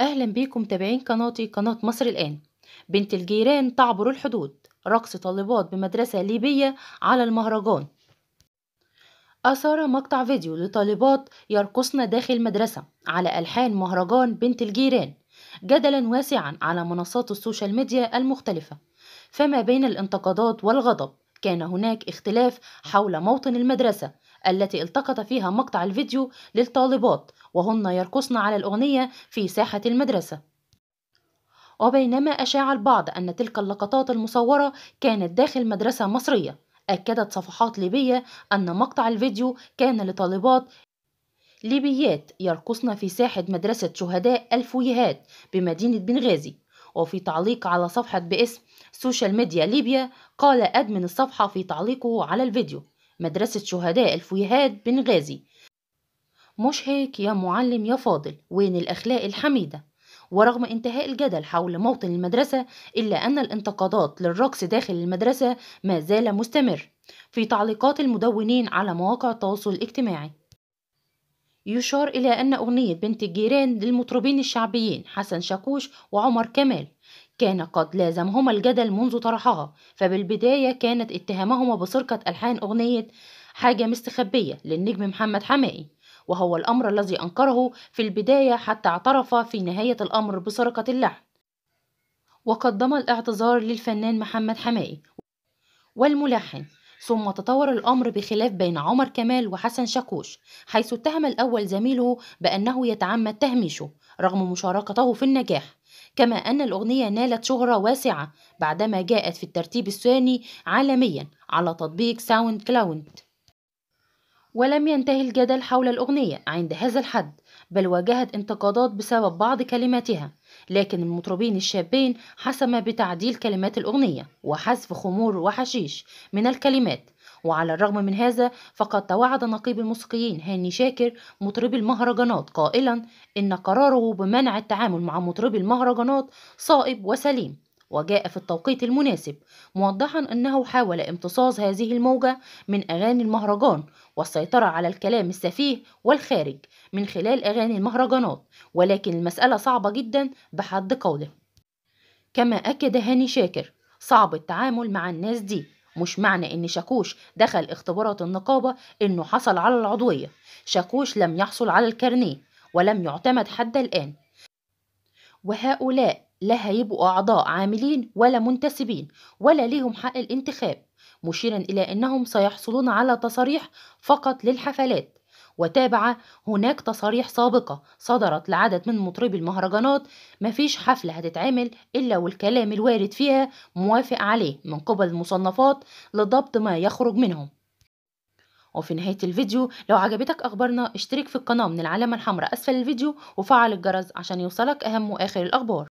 أهلا بيكم متابعين قناتي إيه؟ قناة مصر الآن بنت الجيران تعبر الحدود رقص طالبات بمدرسة ليبية على المهرجان أثار مقطع فيديو لطالبات يرقصن داخل مدرسة على ألحان مهرجان بنت الجيران جدلا واسعا على منصات السوشيال ميديا المختلفة فما بين الانتقادات والغضب كان هناك اختلاف حول موطن المدرسة التي التقط فيها مقطع الفيديو للطالبات وهن يرقصن على الأغنية في ساحة المدرسة وبينما أشاع البعض أن تلك اللقطات المصورة كانت داخل مدرسة مصرية أكدت صفحات ليبية أن مقطع الفيديو كان لطالبات ليبيات يرقصن في ساحة مدرسة شهداء الفويهات بمدينة بنغازي وفي تعليق على صفحة باسم سوشيال ميديا ليبيا قال أدمن الصفحة في تعليقه على الفيديو مدرسة شهداء الفويهاد بنغازي مش هيك يا معلم يا فاضل وين الأخلاق الحميدة ورغم انتهاء الجدل حول موطن المدرسة إلا أن الانتقادات للرقص داخل المدرسة ما زال مستمر في تعليقات المدونين على مواقع التواصل الاجتماعي يشار إلى أن أغنية بنت الجيران للمطربين الشعبيين حسن شاكوش وعمر كمال كان قد لازمهما الجدل منذ طرحها فبالبداية كانت اتهامهما بسرقة ألحان أغنية حاجة مستخبية للنجم محمد حمائي وهو الأمر الذي أنكره في البداية حتى اعترف في نهاية الأمر بسرقة اللحن وقدم الاعتذار للفنان محمد حمائي والملحن ثم تطور الأمر بخلاف بين عمر كمال وحسن شاكوش حيث اتهم الأول زميله بأنه يتعمد تهميشه رغم مشاركته في النجاح كما أن الأغنية نالت شهرة واسعة بعدما جاءت في الترتيب الثاني عالميا على تطبيق ساوند كلاود ولم ينتهي الجدل حول الأغنية عند هذا الحد بل واجهت انتقادات بسبب بعض كلماتها لكن المطربين الشابين حسما بتعديل كلمات الأغنية وحذف خمور وحشيش من الكلمات وعلى الرغم من هذا فقد توعد نقيب الموسيقيين هاني شاكر مطرب المهرجانات قائلا إن قراره بمنع التعامل مع مطربي المهرجانات صائب وسليم وجاء في التوقيت المناسب موضحا أنه حاول امتصاص هذه الموجة من أغاني المهرجان والسيطرة على الكلام السفيه والخارج من خلال أغاني المهرجانات ولكن المسألة صعبة جدا بحد قوله كما أكد هاني شاكر صعب التعامل مع الناس دي مش معنى ان شاكوش دخل اختبارات النقابة انه حصل على العضوية شاكوش لم يحصل على الكارنيه ولم يعتمد حتى الآن وهؤلاء لا هيبقوا أعضاء عاملين ولا منتسبين ولا ليهم حق الانتخاب مشيرا إلى أنهم سيحصلون على تصاريح فقط للحفلات وتابع هناك تصاريح سابقة صدرت لعدد من مطربي المهرجانات مفيش حفلة هتتعمل إلا والكلام الوارد فيها موافق عليه من قبل المصنفات لضبط ما يخرج منهم وفي نهاية الفيديو لو عجبتك أخبارنا اشترك في القناة من العلامة الحمراء أسفل الفيديو وفعل الجرس عشان يوصلك أهم وآخر الأخبار